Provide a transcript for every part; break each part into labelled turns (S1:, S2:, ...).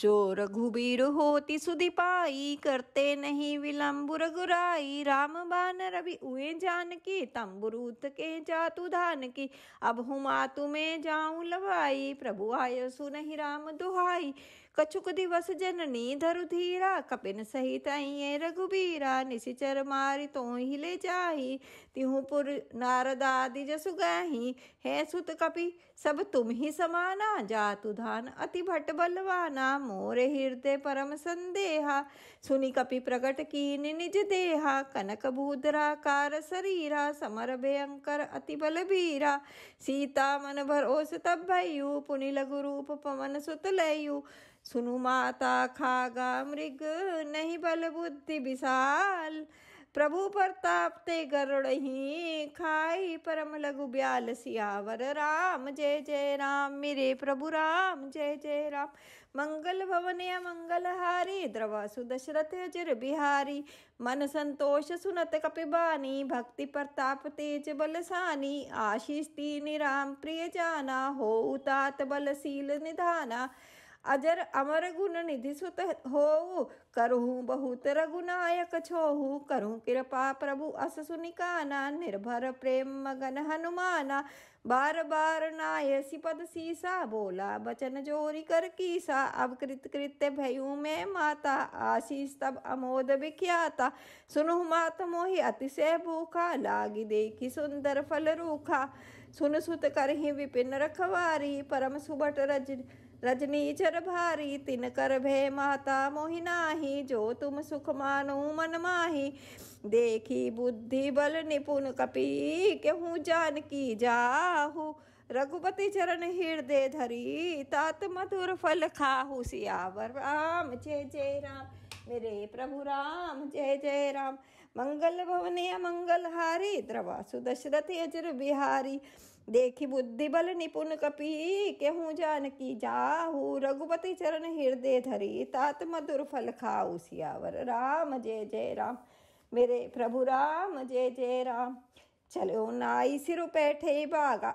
S1: जो रघुबीर होती सुधिपाई करते नहीं विलंब रघुराई राम बान रवि उए जान की तम्बुरूत के जातु धान की अब हुमा तुम्हें जाऊं लवाई प्रभु आयो सुनहि राम दुहाई કછુક દિવસ જનની ધરુ ધીરા કપિન સહિત અહીં રઘુબીરા નિશિચર મારી તો ले જાહી तिहु पुर नारदादि जसु गाही है सुत कपि सब तुम ही समाना जातु धान अति भट बलवाना मोरे हृदय परम संदेहा सुनि कपि प्रगट की निज देहा कनक कार शरीरा समर भयंकर अति बल बीरा सीता मन भरोस तब भयु पुनि लघु रूप पवन सुत लयु सुनु माता खागा मृग नहीं बल बुद्धि विशाल प्रभु प्रताप ते ही खाई परम लघु ब्याल सियावर राम जय जय राम मेरे प्रभु राम जय जय राम मंगल भवन या मंगल हारी द्रवासु सुदशरथ अजर बिहारी मन संतोष सुनत कपिबानी भक्ति प्रताप तेज बल सानी आशीष दीन राम प्रिय जाना हो उतात बल सील निधाना અજર અમર ગુણ નિધિ સુત હોવું કરહું બહુત રઘુનાયક છોહું કરું કૃપા પ્રભુ અસસુનિકાના નિર્ભર પ્રેમ મગન હનુમાના बार बार નાય पद सीसा बोला बचन जोरी कर कीसा अब कृत कृत्य भयू में माता आशीष तब अमोद विख्याता सुनु मात मोहि अतिशय भूखा लागी देखी सुंदर फल रूखा सुन सुत कर ही विपिन रखवारी परम सुबट रज रजनी चर भारी तिन कर भे माता मोहिनाही जो तुम सुख मानो मन माही देखी बुद्धि बल निपुण कपी केहूँ जान की जाहू रघुपति चरण हृदय धरी तात मधुर फल खाहू सियावर राम जय जय राम मेरे प्रभु राम जय जय राम मंगल भवन अमंगल हारी द्रवा सुदशरथ अजर बिहारी देखी बुद्धि बल निपुण कपी केहूँ जान की जाहू रघुपति चरण हृदय धरी तात मधुर फल खाऊ सियावर राम जय जय राम मेरे प्रभु राम जय जय राम चलो नाई सिर बैठे बागा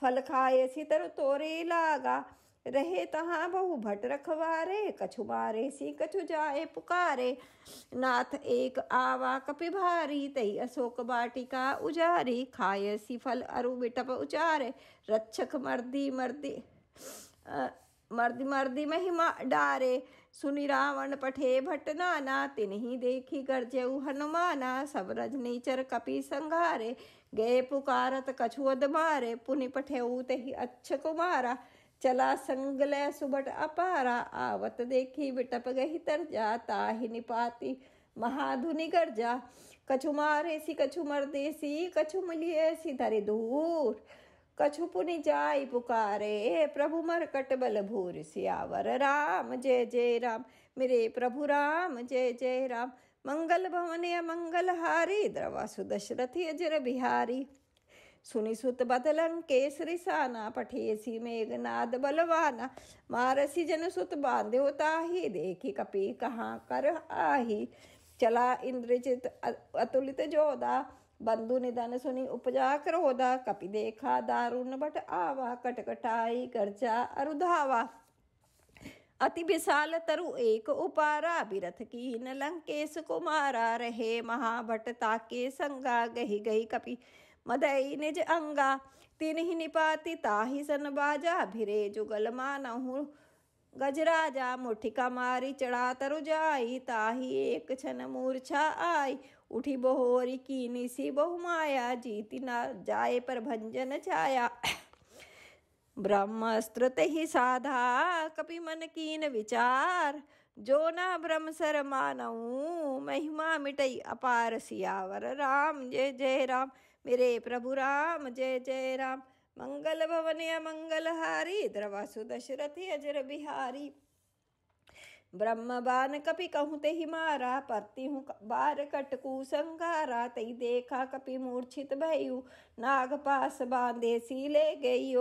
S1: फल खाए सितर तोरे लागा रहे तहाँ बहु भट रखवारे कछु मारे सी कछु जाए पुकारे नाथ एक आवा कपिभारी तई अशोक बाटिका उजारी खाय फल अरु बिटप उचारे रक्षक मर्दी मर्दी आ, मर्द मर्दी महिमा डारे सुनि रावण पठे भट नाना तिन्ही देखी गर्जऊ हनुमाना सब रजनीचर कपि संघारे गए पुकारत कछुअ मारे पुनि पठेऊ तही अच्छ कुमारा चला संगल सुबट अपारा आवत देखी बिटप गही तर जा ताहि निपाती महाधुनि जा कछु मारे सी कछु मर देसी कछु मिलिए सी धरे दूर कछु पुनि जाय पुकारे प्रभु मर बल भूर सियावर राम जय जय राम मेरे प्रभु राम जय जय राम मंगल भवन मंगल हारी द्रवा सुदशरथी अजर बिहारी सुनिसुत बदलंग केसरी साना पठेसी मेघनाद बलवाना मारसी जन सुत बांधे ताही कहाँ कर आही चला इंद्रजित अतुलित जोदा बंधु निधन सुनी उपजा करोदा कपि देखा दारुण बट आवा कटकटाई गर्जा अरुधावा अति विशाल तरु एक उपारा बिरथ की न लंकेश कुमारा रहे महाभट ताके संगा गही गही कपि मदई निज अंगा ही निपाति ताहि सन बाजा भिरे जुगल मानहु गजराजा मुठिका मारी चढ़ा तरु जाई ताही एक छन मूर्छा आई उठी बहोरी कीनी सी बहुमाया जीती ना जाए पर भंजन छाया ते ही साधा कपि मन कीन विचार जो ना ब्रह्म सर मानऊ महिमा मिटई अपार सियावर राम जय जय राम मेरे प्रभु राम जय जय राम मंगल भवन मंगल मंगलहारी द्रवासु दशरथ अजर बिहारी ब्रह्म बान कपि कहूँ ते मारा परती हूँ बार कटकू संघारा तई देखा कपि मूर्छित भयू नाग पास बांधे सी ले गई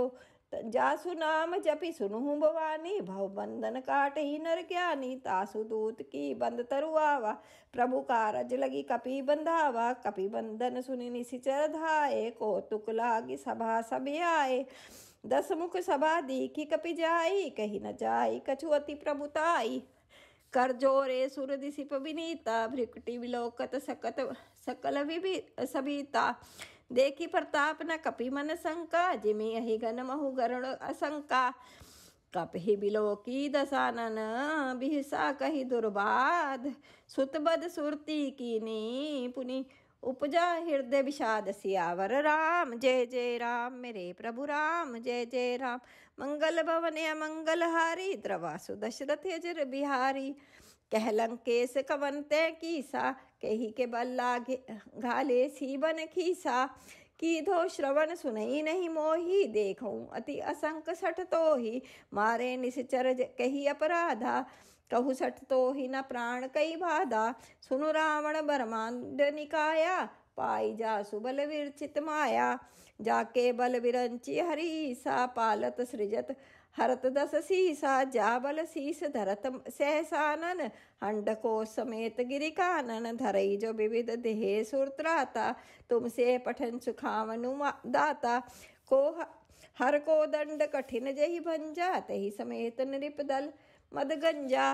S1: जासु नाम जपि सुनु भवानी भव बंधन काट ही नर ज्ञानी तासु दूत की बंद तरुआवा प्रभु कारज लगी कपि बंधावा कपि बंधन सुनि निशिचर धाये कौतुक लागी सभा सब आए दस मुख सभा दीखी कपि जाई कही न जाई कछु अति प्रभुताई कर जोरे सुर दिशिप विनीता भ्रिकुटी विलोकत सकत सकल विभी सभीता देखी न कपि मन शंका जिमे अहि घन महु गरुण अशंका कप ही बिलो की नन बिहसा कही दुर्बाध सुतबद सुरती नी पुनि उपजा हृदय विषाद सियावर राम जय जय राम मेरे प्रभु राम जय जय राम मंगल भवन अमंगल हारी द्रवासु दशरथ बिहारी कहलंकेश कवंत की सा केही के बल्ला घाले सीबन खीसा कीधो श्रवण सुनई नहीं मोही देखऊं अति असंक सठ तो ही मारे निश्चर कही अपराधा कहु सठ तो ही न प्राण कई बाधा सुनु रावण बरमांड निकाया पाई जा सुबल विरचित माया जाके बल विरंची हरी सा पालत सृजत हरत दस सीसा जाबल सीस धरत सहसानन हंडको समेत गिरिकानन धरई जो विविध देहे सुरत्राता तुमसे पठन सुखावनु दाता को हर को दंड कठिन जही भंजा तही समेत नृप दल गंजा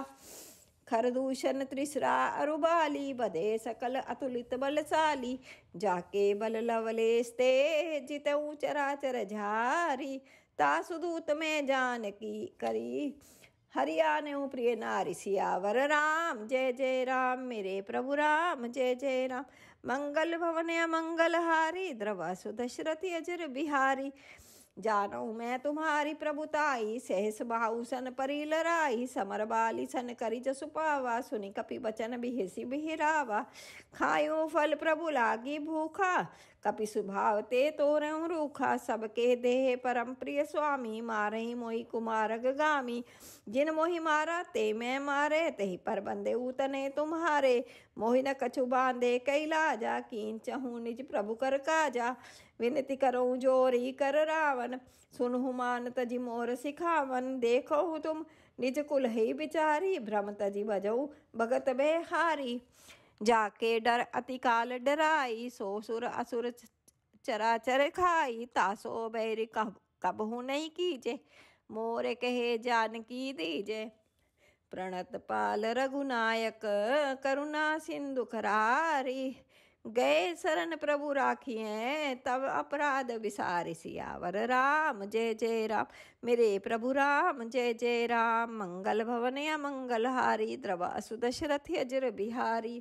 S1: खरदूषण त्रिसरा अरुबाली बदे सकल अतुलित बलशाली जाके बल लवलेस्ते जितऊ चर झारी तासुदूत में जान की करी हरिया ने प्रिय नारी सियावर राम जय जय राम मेरे प्रभु राम जय जय राम मंगल भवन मंगल हारी द्रवसु सुदशरथ अजर बिहारी जानो मैं तुम्हारी प्रभुताई सहस बाहु सन परी लराई समर बाली सन करी जसु पावा सुनि कपि बचन बिहेसी बिहिरावा खायो फल प्रभु लागी भूखा कपिसु ते तो रूखा सबके देह परम प्रिय स्वामी मारही मोहि कुमारग गामी जिन मोहि मारा ते मैं मारे ते पर बंदे उतने तुम्हारे मोहि न कछु बांधे जा कीन चहू निज प्रभु कर काजा विनती करो जोरी कर रावण सुनहु मान तजि मोर सिखावन देखो तुम निज कुल ही बिचारी भ्रम तजि बजऊ भगत बेहारी जाके डर अतिकाल डराई सो सुर असुर चरा चर खाई तासो बैरी कब कबहू नहीं कीजे मोर कहे जानकी दीजे प्रणत पाल रघुनायक करुणा सिंधु खरारी गए शरण प्रभु राखिए तब अपराध विसार सियावर राम जय जय राम मेरे प्रभु राम जय जय राम मंगल भवन या मंगल हारी द्रवा सुदशरथ अजर बिहारी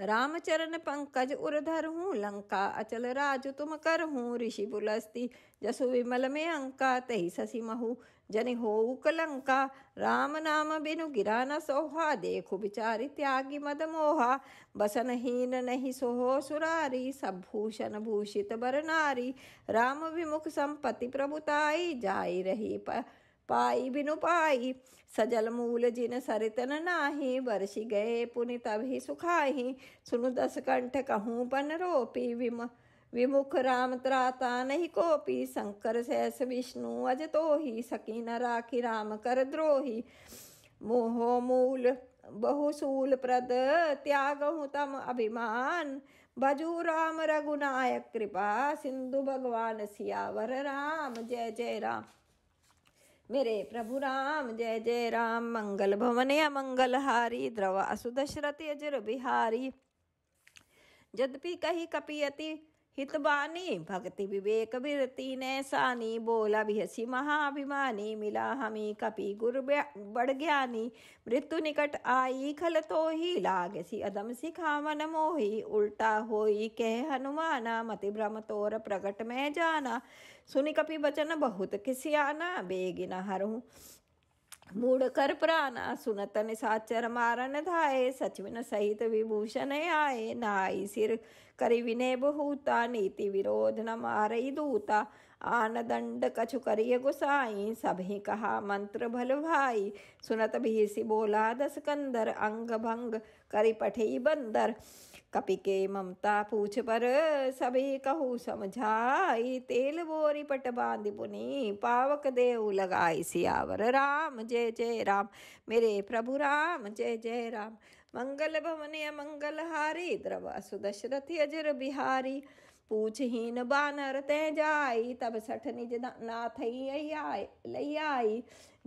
S1: रामचरण पंकज उरधर हूँ लंका अचल राज तुम कर हूँ ऋषि बुलस्ती जसु विमल में अंका तही शशि महु जनि हो कलंका राम नाम बिनु गिरा न सोहा देखु बिचारी त्यागी मद मोहा बसन हीन नहीं सोहो सुरारी सब भूषण भूषित बर नारी राम विमुख संपत्ति प्रभुताई जाई रही प पाई बिनु पाई सजल मूल जिन सरितन नाही बरसी गए पुनि तभी सुखाही सुनु दस कंठ कहूँ पन रोपी विम विमुख राम त्राता नहीं कोपी शंकर सहस विष्णु अज तो ही सकी न राखी राम कर द्रोही मोहो मूल बहुसूल प्रद त्याग तम अभिमान भजू राम रघुनायक कृपा सिंधु भगवान सियावर राम जय जय राम मेरे प्रभु राम जय जय राम मंगल भवन मंगलहारी द्रवा असुदशरथ अजर बिहारी यद्यपि कही कपियति हितबानी भक्ति विवेक विरति नैसानी बोला भी हसी महाभिमानी मिला हमी कपि गुर बड़ ज्ञानी मृत्यु निकट आई खल तो ही लाग सी अदम सिखा मन मोही उल्टा होई कह हनुमाना मति भ्रम तोर प्रकट मैं जाना सुनि कपि बचन बहुत किसियाना बेगिन हरूँ मूड कर प्राणा सुनतन साचर मारन धाये सचविन सहित विभूषण आये नाई सिर करि विनय बहूता नीति विरोध न मारई दूता आन दंड कछु करिय गुसाई सभी कहा मंत्र भल भाई सुनत भी सि बोला दस कंदर अंग भंग करि पठी बंदर कपि के ममता पूछ पर सभी कहू समझाई तेल बोरी पट बांध बुनी पावक देव लगाई सियावर राम जय जय राम मेरे प्रभु राम जय जय राम मंगल भवन मंगल हारी द्रव सुदशरथ अजर बिहारी पूछहीन बानर ते जाई तब सठ निज नाथ आई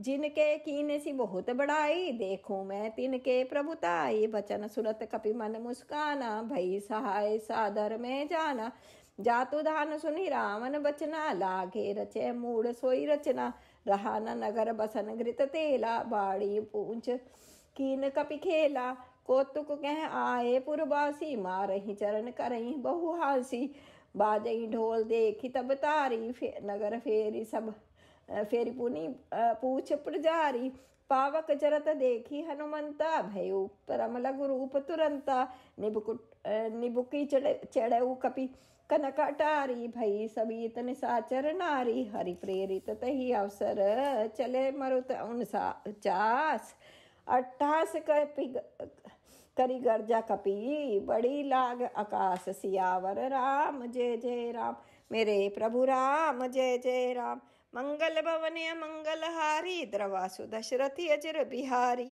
S1: जिनके कीन सी बहुत बड़ाई देखूं मैं तिनके प्रभुताई बचन सुरत कपि मन मुस्काना भई सहाय सादर में जाना जातु धान सुनि रावण बचना लागे रचे मूड़ सोई रचना रहा न नगर बसन घृत तेला बाड़ी पूछ कीन कपि खेला कौतुक कह आए पुरबासी मारही चरण करही बहुहासी बाजई ढोल देखी तब तारी फे, नगर फेरी सब फेरी पुनी पूछ प्रजारी पावक चरत देखी हनुमंता भयो परम लघु रूप तुरंता निबुकुट निबुकी चढ़े चढ़ऊ कपि कनकाटारी भई सबीत निसाचर नारी हरि प्रेरित तही अवसर चले मरुत उन चास अट्ठास कपि करी गर्जा कपी बड़ी लाग आकाश सियावर राम जय जय राम मेरे प्रभु राम जय जय राम मंगल भवन मंगल हारी द्रवासु दशरथी अजर बिहारी